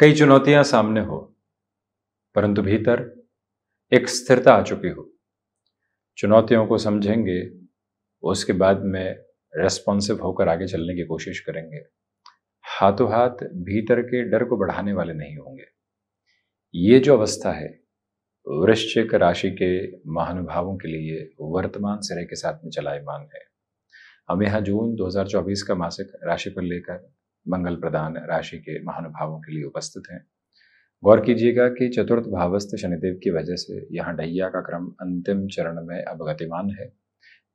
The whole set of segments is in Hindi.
कई चुनौतियां सामने हो परंतु भीतर एक स्थिरता आ चुकी हो चुनौतियों को समझेंगे उसके बाद में रेस्पॉन्सिव होकर आगे चलने की कोशिश करेंगे हाथों हाथ भीतर के डर को बढ़ाने वाले नहीं होंगे ये जो अवस्था है वृश्चिक राशि के महानुभावों के लिए वर्तमान सिरे के साथ में चलायमान है हम यहाँ जून 2024 का मासिक राशि पर लेकर मंगल प्रदान राशि के महानुभावों के लिए उपस्थित हैं गौर कीजिएगा कि चतुर्थ भावस्थ शनिदेव की वजह से यहाँ डहिया का क्रम अंतिम चरण में अब गतिमान है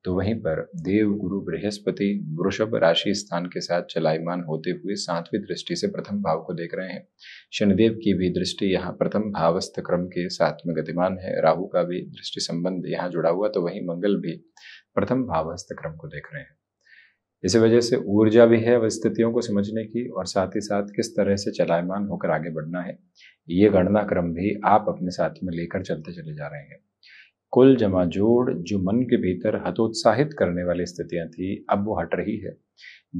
तो वहीं पर देव गुरु बृहस्पति वृषभ राशि स्थान के साथ चलायमान होते हुए सातवीं दृष्टि से प्रथम भाव को देख रहे हैं शनिदेव की भी दृष्टि यहाँ प्रथम भावस्थ क्रम के साथ में गतिमान है राहु का भी दृष्टि संबंध यहाँ जुड़ा हुआ तो वहीं मंगल भी प्रथम भावस्थ क्रम को देख रहे हैं इसी वजह से ऊर्जा भी है स्थितियों को समझने की और साथ ही साथ किस तरह से चलायमान होकर आगे बढ़ना है ये गणना क्रम भी आप अपने साथ में लेकर चलते चले जा रहे हैं कुल जमा जोड़ जो मन के भीतर हतोत्साहित करने वाली स्थितियां थी अब वो हट रही है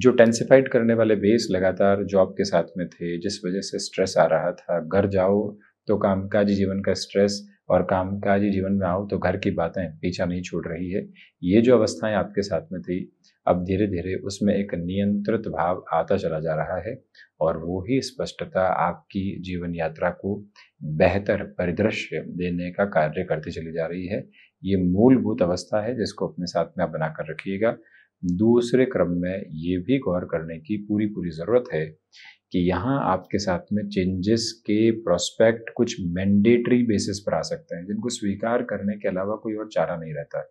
जो टेंसिफाइड करने वाले बेस लगातार जॉब के साथ में थे जिस वजह से स्ट्रेस आ रहा था घर जाओ तो कामकाजी जीवन का स्ट्रेस और कामकाजी जीवन में आओ तो घर की बातें पीछा नहीं छोड़ रही है ये जो अवस्थाएं आपके साथ में थी अब धीरे धीरे उसमें एक नियंत्रित भाव आता चला जा रहा है और वो ही स्पष्टता आपकी जीवन यात्रा को बेहतर परिदृश्य देने का कार्य करती चली जा रही है ये मूलभूत अवस्था है जिसको अपने साथ में आप बनाकर रखिएगा दूसरे क्रम में ये भी गौर करने की पूरी पूरी ज़रूरत है कि यहाँ आपके साथ में चेंजेस के प्रोस्पेक्ट कुछ मैंडेटरी बेसिस पर आ सकते हैं जिनको स्वीकार करने के अलावा कोई और चारा नहीं रहता है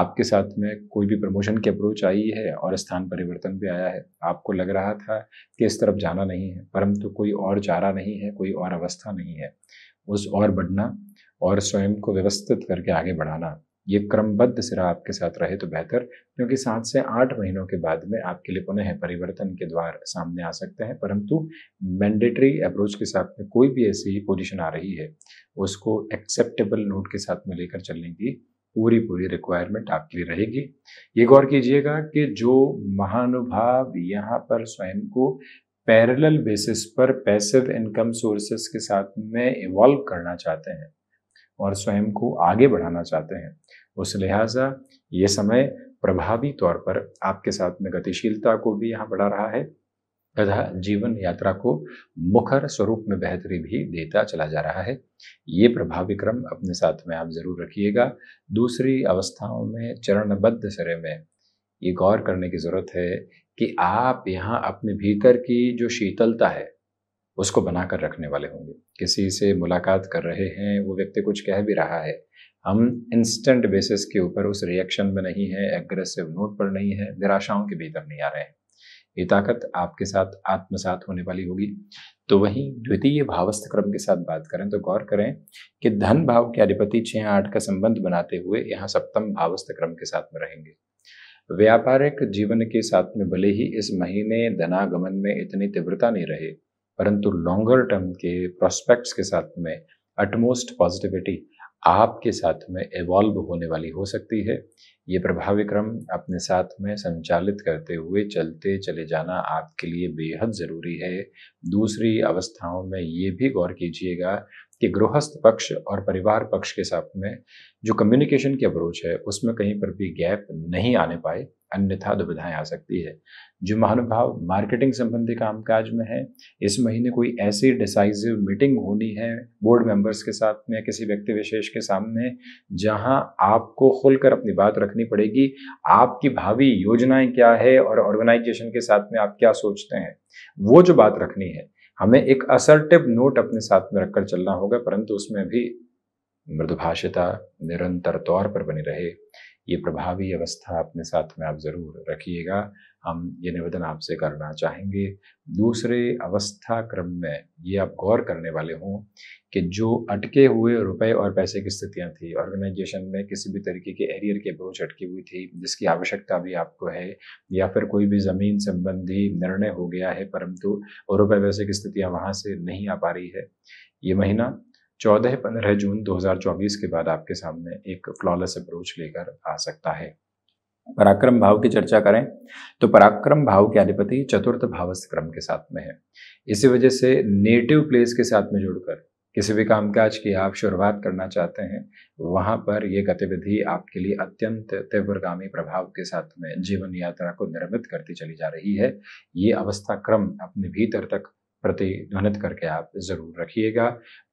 आपके साथ में कोई भी प्रमोशन की अप्रोच आई है और स्थान परिवर्तन भी आया है आपको लग रहा था कि इस तरफ जाना नहीं है परंतु तो कोई और चारा नहीं है कोई और अवस्था नहीं है उस और बढ़ना और स्वयं को व्यवस्थित करके आगे बढ़ाना ये क्रमबद्ध सिरा आपके साथ रहे तो बेहतर क्योंकि सात से आठ महीनों के बाद में आपके लिए पुनः परिवर्तन के द्वार सामने आ सकते हैं परंतु मैंडेटरी अप्रोच के साथ में कोई भी ऐसी पोजिशन आ रही है उसको एक्सेप्टेबल नोट के साथ में लेकर चलने की पूरी पूरी रिक्वायरमेंट आपके लिए रहेगी ये गौर कीजिएगा कि जो महानुभाव यहाँ पर स्वयं को पैरेलल बेसिस पर पैसिव इनकम सोर्सेस के साथ में इवॉल्व करना चाहते हैं और स्वयं को आगे बढ़ाना चाहते हैं उस लिहाजा ये समय प्रभावी तौर पर आपके साथ में गतिशीलता को भी यहाँ बढ़ा रहा है तथा जीवन यात्रा को मुखर स्वरूप में बेहतरी भी देता चला जा रहा है ये प्रभावी क्रम अपने साथ में आप जरूर रखिएगा दूसरी अवस्थाओं में चरणबद्ध सरे में ये गौर करने की ज़रूरत है कि आप यहाँ अपने भीतर की जो शीतलता है उसको बनाकर रखने वाले होंगे किसी से मुलाकात कर रहे हैं वो व्यक्ति कुछ कह भी रहा है हम इंस्टेंट बेसिस के ऊपर उस रिएक्शन में नहीं है एग्रेसिव नोट पर नहीं है निराशाओं के भीतर नहीं आ रहे हैं ये ताकत आपके साथ आत्मसात होने वाली होगी तो वहीं द्वितीय भावस्थ क्रम के साथ बात करें तो गौर करें कि धन भाव के अधिपति छः आठ का संबंध बनाते हुए यहाँ सप्तम भावस्थ क्रम के साथ में रहेंगे व्यापारिक जीवन के साथ में भले ही इस महीने धनागमन में इतनी तीव्रता नहीं रहे परंतु लॉन्गर टर्म के प्रोस्पेक्ट्स के साथ में अटमोस्ट पॉजिटिविटी आपके साथ में एवॉल्व होने वाली हो सकती है ये प्रभावी क्रम अपने साथ में संचालित करते हुए चलते चले जाना आपके लिए बेहद ज़रूरी है दूसरी अवस्थाओं में ये भी गौर कीजिएगा कि गृहस्थ पक्ष और परिवार पक्ष के साथ में जो कम्युनिकेशन की अप्रोच है उसमें कहीं पर भी गैप नहीं आने पाए अन्यथा दुविधाएं आ सकती है जो महानुभाव मार्केटिंग संबंधी कामकाज में है इस महीने कोई ऐसी डिसाइजिव मीटिंग होनी है बोर्ड मेंबर्स के साथ में किसी व्यक्ति विशेष के सामने जहां आपको खुलकर अपनी बात रखनी पड़ेगी आपकी भावी योजनाएं क्या है और ऑर्गेनाइजेशन के साथ में आप क्या सोचते हैं वो जो बात रखनी है हमें एक असर्टिव नोट अपने साथ में रखकर चलना होगा परंतु उसमें भी मृदुभाषिता निरंतर तौर पर बनी रहे ये प्रभावी अवस्था अपने साथ में आप ज़रूर रखिएगा हम ये निवेदन आपसे करना चाहेंगे दूसरे अवस्था क्रम में ये आप गौर करने वाले हों कि जो अटके हुए रुपए और पैसे की स्थितियाँ थी ऑर्गेनाइजेशन में किसी भी तरीके के एरियर के अप्रोच अटकी हुई थी जिसकी आवश्यकता भी आपको है या फिर कोई भी ज़मीन संबंधी निर्णय हो गया है परंतु रुपए पैसे की स्थितियाँ वहाँ से नहीं आ पा रही है ये महीना चौदह पंद्रह जून 2024 के बाद आपके सामने एक फ्लॉलेस अप्रोच लेकर आ सकता है पराक्रम भाव की चर्चा करें तो पराक्रम भाव के अधिपति चतुर्थ भावस्थ क्रम के साथ में है इसी वजह से नेटिव प्लेस के साथ में जुड़कर किसी भी कामकाज की आप शुरुआत करना चाहते हैं वहां पर यह गतिविधि आपके लिए अत्यंत तीव्रगामी प्रभाव के साथ में जीवन यात्रा को निर्मित करती चली जा रही है ये अवस्था क्रम अपने भीतर तक प्रतिध्वनित करके आप ज़रूर रखिएगा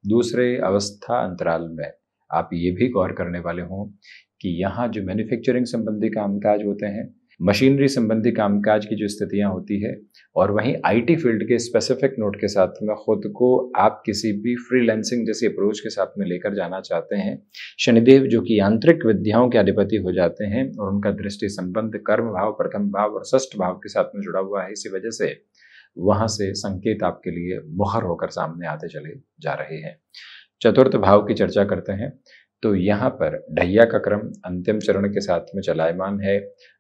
दूसरे अवस्था अंतराल में आप ये भी गौर करने वाले हों कि यहाँ जो मैन्युफैक्चरिंग संबंधी कामकाज होते हैं मशीनरी संबंधी कामकाज की जो स्थितियाँ होती है और वहीं आईटी फील्ड के स्पेसिफिक नोट के साथ में खुद को आप किसी भी फ्रीलैंसिंग जैसी अप्रोच के साथ में लेकर जाना चाहते हैं शनिदेव जो कि यांत्रिक विद्याओं के अधिपति हो जाते हैं और उनका दृष्टि संबंध कर्म भाव प्रथम भाव और षष्ठ भाव के साथ में जुड़ा हुआ है इसी वजह से वहाँ से संकेत आपके लिए मुहर होकर सामने आते चले जा रहे हैं चतुर्थ भाव की चर्चा करते हैं तो यहाँ पर ढैया का क्रम अंतिम चरण के साथ में चलायमान है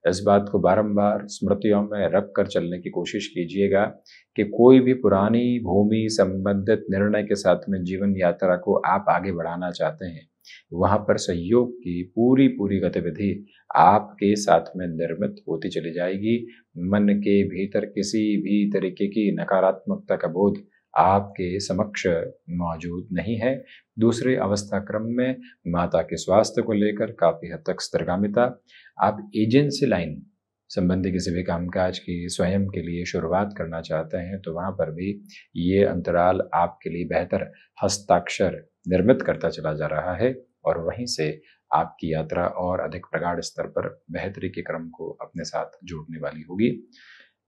इस बात को बारंबार स्मृतियों में रख कर चलने की कोशिश कीजिएगा कि कोई भी पुरानी भूमि संबंधित निर्णय के साथ में जीवन यात्रा को आप आगे बढ़ाना चाहते हैं वहाँ पर सहयोग की पूरी पूरी गतिविधि आपके साथ में निर्मित होती चली जाएगी मन के भीतर किसी भी तरीके की नकारात्मकता का बोध आपके समक्ष मौजूद नहीं है दूसरे अवस्था क्रम में माता के स्वास्थ्य को लेकर काफ़ी हद तक स्तरगामिता आप एजेंसी लाइन संबंधी किसी भी कामकाज की स्वयं के लिए शुरुआत करना चाहते हैं तो वहाँ पर भी ये अंतराल आपके लिए बेहतर हस्ताक्षर निर्मित करता चला जा रहा है और वहीं से आपकी यात्रा और अधिक प्रगाढ़ स्तर पर बेहतरी के क्रम को अपने साथ जोड़ने वाली होगी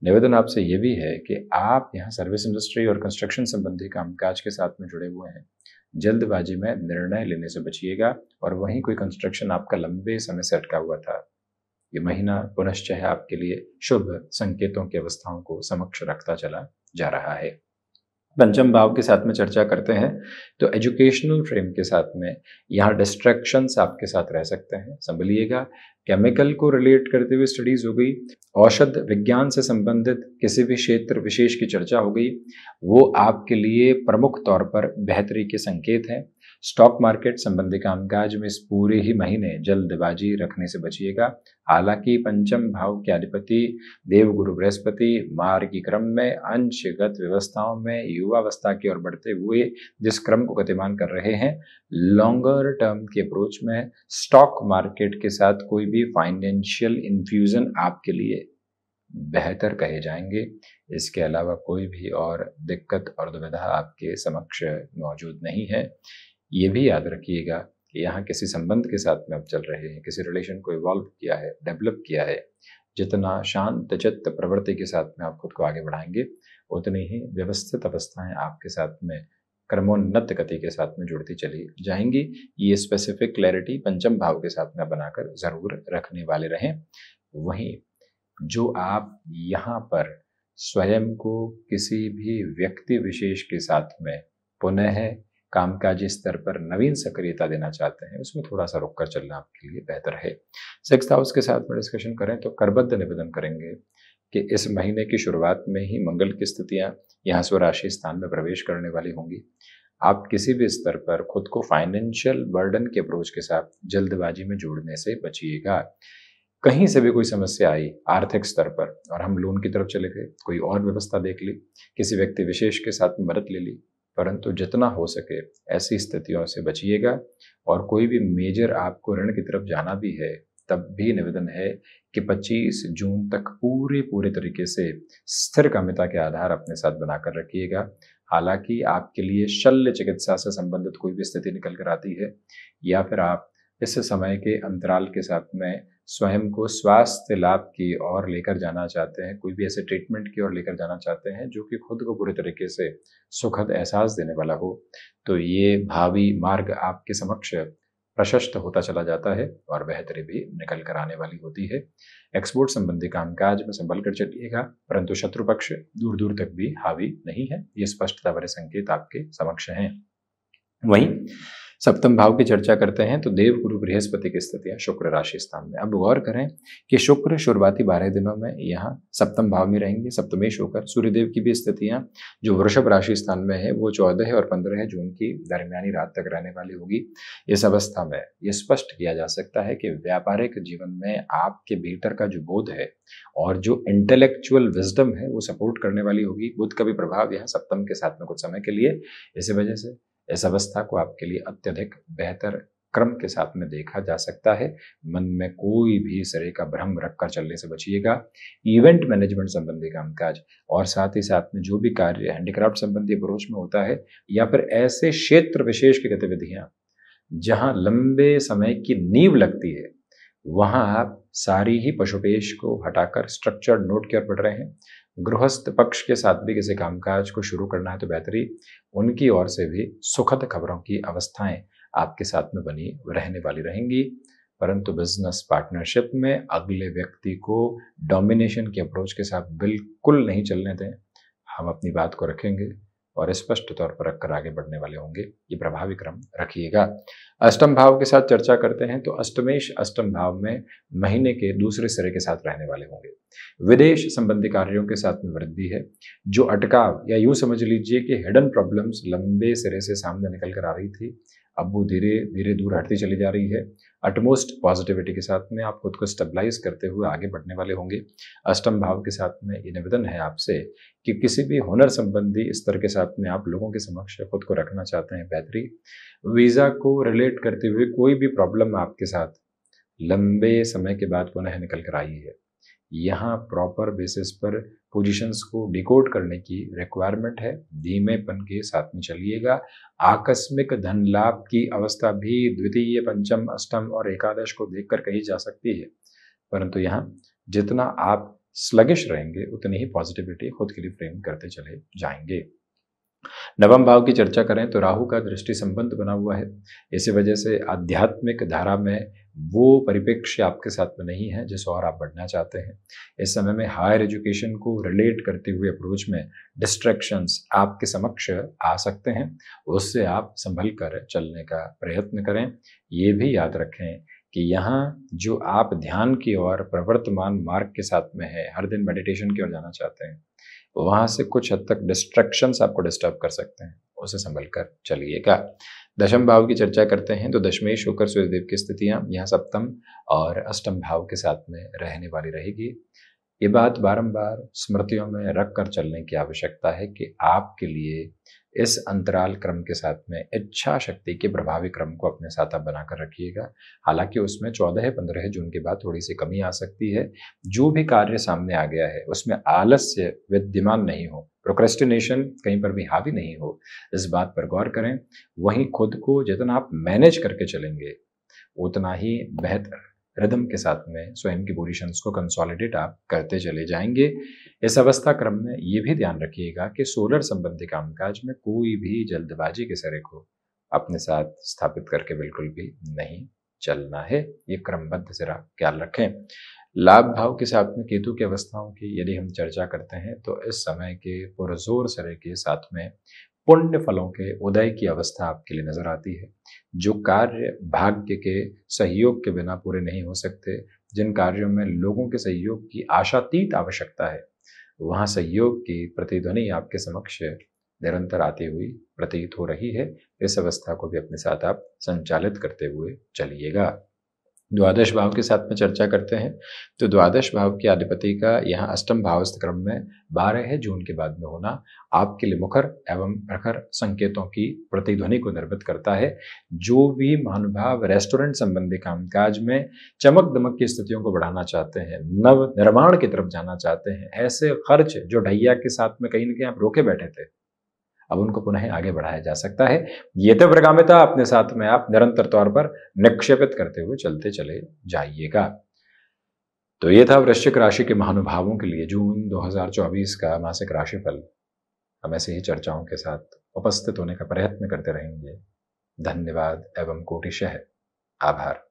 निवेदन आपसे ये भी है कि आप यहाँ सर्विस इंडस्ट्री और कंस्ट्रक्शन संबंधी कामकाज के साथ में जुड़े हुए हैं जल्दबाजी में निर्णय लेने से बचिएगा और वहीं कोई कंस्ट्रक्शन आपका लंबे समय से अटका हुआ था ये महीना पुनश्चय आपके लिए शुभ संकेतों की अवस्थाओं को समक्ष रखता चला जा रहा है पंचम भाव के साथ में चर्चा करते हैं तो एजुकेशनल फ्रेम के साथ में यहाँ डिस्ट्रैक्शंस आपके साथ रह सकते हैं संभलिएगा केमिकल को रिलेट करते हुए स्टडीज हो गई औषध विज्ञान से संबंधित किसी भी क्षेत्र विशेष की चर्चा हो गई वो आपके लिए प्रमुख तौर पर बेहतरी के संकेत हैं स्टॉक मार्केट संबंधी कामकाज में इस पूरे ही महीने जल्दबाजी रखने से बचिएगा हालांकि पंचम भाव के अधिपति देवगुरु बृहस्पति मार्ग के क्रम में अंशगत व्यवस्थाओं में युवावस्था की ओर बढ़ते हुए जिस क्रम को गतिमान कर रहे हैं लॉन्गर टर्म के अप्रोच में स्टॉक मार्केट के साथ कोई भी फाइनेंशियल इन्फ्यूजन आपके लिए बेहतर कहे जाएंगे इसके अलावा कोई भी और दिक्कत और दुविधा आपके समक्ष मौजूद नहीं है ये भी याद रखिएगा कि यहाँ किसी संबंध के साथ में आप चल रहे हैं किसी रिलेशन को इवॉल्व किया है डेवलप किया है जितना शांत चित्त प्रवृत्ति के साथ में आप खुद को आगे बढ़ाएंगे उतनी ही व्यवस्थित अवस्थाएं आपके साथ में कर्मोन्नत गति के साथ में जुड़ती चली जाएंगी ये स्पेसिफिक क्लैरिटी पंचम भाव के साथ में बनाकर ज़रूर रखने वाले रहें वहीं जो आप यहाँ पर स्वयं को किसी भी व्यक्ति विशेष के साथ में पुनः कामकाजी स्तर पर नवीन सक्रियता देना चाहते हैं उसमें थोड़ा सा रुक कर चलना आपके लिए बेहतर है सिक्स हाउस के साथ में डिस्कशन करें तो करबद्ध निवेदन करेंगे कि इस महीने की शुरुआत में ही मंगल की स्थितियां यहाँ स्वराशि स्थान में प्रवेश करने वाली होंगी आप किसी भी स्तर पर खुद को फाइनेंशियल बर्डन के अप्रोच के साथ जल्दबाजी में जोड़ने से बचिएगा कहीं से भी कोई समस्या आई आर्थिक स्तर पर और हम लोन की तरफ चले गए कोई और व्यवस्था देख ली किसी व्यक्ति विशेष के साथ मदद ले ली परंतु जितना हो सके ऐसी स्थितियों से बचिएगा और कोई भी मेजर आपको ऋण की तरफ जाना भी है तब भी निवेदन है कि 25 जून तक पूरे पूरे तरीके से स्थिर कामिता के आधार अपने साथ बनाकर रखिएगा हालांकि आपके लिए शल्य चिकित्सा से संबंधित कोई भी स्थिति निकल कर आती है या फिर आप इस समय के अंतराल के साथ में स्वयं को स्वास्थ्य लाभ की ओर लेकर जाना चाहते हैं कोई भी ऐसे ट्रीटमेंट की ओर लेकर जाना चाहते हैं जो कि खुद को पूरे तरीके से सुखद एहसास देने वाला हो तो ये भावी मार्ग आपके समक्ष प्रशस्त होता चला जाता है और बेहतरी भी निकल कर आने वाली होती है एक्सपोर्ट संबंधी कामकाज में संभल कर चलिएगा परंतु शत्रु पक्ष दूर दूर तक भी हावी नहीं है ये स्पष्टता भरे संकेत आपके समक्ष हैं वहीं सप्तम भाव की चर्चा करते हैं तो देव गुरु बृहस्पति की स्थितियाँ शुक्र राशि स्थान में अब गौर करें कि शुक्र शुरुआती बारह दिनों में यहाँ सप्तम भाव में रहेंगे सप्तमेश होकर सूर्यदेव की भी स्थितियाँ जो वृषभ राशि स्थान में है वो चौदह और पंद्रह जून की दरमियानी रात तक रहने वाली होगी इस अवस्था में ये स्पष्ट किया जा सकता है कि व्यापारिक जीवन में आपके भीतर का जो बोध है और जो इंटेलेक्चुअल विजडम है वो सपोर्ट करने वाली होगी बुद्ध का भी प्रभाव यहाँ सप्तम के साथ में कुछ समय के लिए इसी वजह से इस अवस्था को आपके लिए अत्यधिक बेहतर क्रम के साथ में देखा जा सकता है मन में कोई भी सरे का भ्रम रखकर चलने से बचिएगा इवेंट मैनेजमेंट संबंधी कामकाज और साथ ही साथ में जो भी कार्य हैंडीक्राफ्ट संबंधी अप्रोच में होता है या फिर ऐसे क्षेत्र विशेष की गतिविधियां जहां लंबे समय की नींव लगती है वहां आप सारी ही पशुपेश को हटाकर स्ट्रक्चर्ड नोट की ओर पढ़ रहे हैं गृहस्थ पक्ष के साथ भी किसी कामकाज को शुरू करना है तो बेहतरी उनकी ओर से भी सुखद खबरों की अवस्थाएं आपके साथ में बनी रहने वाली रहेंगी परंतु बिजनेस पार्टनरशिप में अगले व्यक्ति को डोमिनेशन के अप्रोच के साथ बिल्कुल नहीं चलने दें हम अपनी बात को रखेंगे और स्पष्ट तौर पर रखकर आगे बढ़ने वाले होंगे ये प्रभावी क्रम रखिएगा अष्टम भाव के साथ चर्चा करते हैं तो अष्टमेश अष्टम भाव में महीने के दूसरे सिरे के साथ रहने वाले होंगे विदेश संबंधी कार्यों के साथ में वृद्धि है जो अटकाव या यूं समझ लीजिए कि हिडन प्रॉब्लम्स लंबे सिरे से सामने निकल कर आ रही थी अब वो धीरे धीरे दूर हटती चली जा रही है अटमोस्ट पॉजिटिविटी के साथ में आप खुद को स्टेबलाइज करते हुए आगे बढ़ने वाले होंगे अष्टम भाव के साथ में ये निवेदन है आपसे कि किसी भी हुनर संबंधी स्तर के साथ में आप लोगों के समक्ष खुद को रखना चाहते हैं बेहतरी वीज़ा को रिलेट करते हुए कोई भी प्रॉब्लम आपके साथ लंबे समय के बाद पुनः निकल कर आई है यहाँ प्रॉपर बेसिस पर पोजीशंस को डिकोड करने की रिक्वायरमेंट है धीमेपन के साथ में चलिएगा आकस्मिक धन लाभ की अवस्था भी द्वितीय पंचम अष्टम और एकादश को देखकर कही जा सकती है परंतु यहाँ जितना आप स्लगिश रहेंगे उतनी ही पॉजिटिविटी खुद के लिए फ्रेम करते चले जाएंगे नवम भाव की चर्चा करें तो राहु का दृष्टि संबंध बना हुआ है इसी वजह से आध्यात्मिक धारा में वो परिप्रेक्ष्य आपके साथ में नहीं है जिस और आप बढ़ना चाहते हैं इस समय में हायर एजुकेशन को रिलेट करते हुए अप्रोच में डिस्ट्रैक्शंस आपके समक्ष आ सकते हैं उससे आप संभल कर चलने का प्रयत्न करें ये भी याद रखें कि यहाँ जो आप ध्यान की ओर प्रवर्तमान मार्ग के साथ में है हर दिन मेडिटेशन की ओर जाना चाहते हैं वहाँ से कुछ हद तक डिस्ट्रैक्शंस आपको डिस्टर्ब कर सकते हैं उसे संभल कर चलिएगा दशम भाव की चर्चा करते हैं तो दशमेश होकर सूर्यदेव की स्थितियाँ यहाँ सप्तम और अष्टम भाव के साथ में रहने वाली रहेगी ये बात बारंबार स्मृतियों में रख कर चलने की आवश्यकता है कि आपके लिए इस अंतराल क्रम के साथ में इच्छा शक्ति के प्रभावी क्रम को अपने साथ आप बनाकर रखिएगा हालांकि उसमें चौदह पंद्रह जून के बाद थोड़ी सी कमी आ सकती है जो भी कार्य सामने आ गया है उसमें आलस्य विद्यमान नहीं हो प्रोक्रेस्टिनेशन कहीं पर भी हावी नहीं हो इस बात पर गौर करें वहीं खुद को जितना आप मैनेज करके चलेंगे उतना ही बेहतर रिदम के साथ में स्वयं की पोजिशंस को कंसोलिडेट आप करते चले जाएंगे इस अवस्था क्रम में ये भी ध्यान रखिएगा कि सोलर संबंधी कामकाज में कोई भी जल्दबाजी के सरे को अपने साथ स्थापित करके बिल्कुल भी नहीं चलना है ये क्रमबद्ध जरा ख्याल रखें लाभ भाव के साथ में केतु की अवस्थाओं की यदि हम चर्चा करते हैं तो इस समय के पुरजोर सरे के साथ में पुण्य फलों के उदय की अवस्था आपके लिए नजर आती है जो कार्य भाग्य के सहयोग के बिना पूरे नहीं हो सकते जिन कार्यों में लोगों के सहयोग की आशातीत आवश्यकता है वहाँ सहयोग की प्रतिध्वनि आपके समक्ष निरंतर आती हुई प्रतीत हो रही है इस अवस्था को भी अपने साथ आप संचालित करते हुए चलिएगा द्वादश भाव के साथ में चर्चा करते हैं तो द्वादश भाव की अधिपति का यहाँ अष्टम भाव क्रम में बारह जून के बाद में होना आपके लिए मुखर एवं प्रखर संकेतों की प्रतिध्वनि को निर्भित करता है जो भी महानुभाव रेस्टोरेंट संबंधी कामकाज में चमक दमक की स्थितियों को बढ़ाना चाहते हैं नव निर्माण की तरफ जाना चाहते हैं ऐसे खर्च जो ढैया के साथ में कहीं ना कहीं आप रोके बैठे थे अब उनको पुनः आगे बढ़ाया जा सकता है ये तो प्रगामिता अपने साथ में आप निरंतर तौर पर निक्षेपित करते हुए चलते चले जाइएगा तो ये था वृश्चिक राशि के महानुभावों के लिए जून 2024 का मासिक राशिफल हम ऐसे ही चर्चाओं के साथ उपस्थित होने का प्रयत्न करते रहेंगे धन्यवाद एवं कोटिशह आभार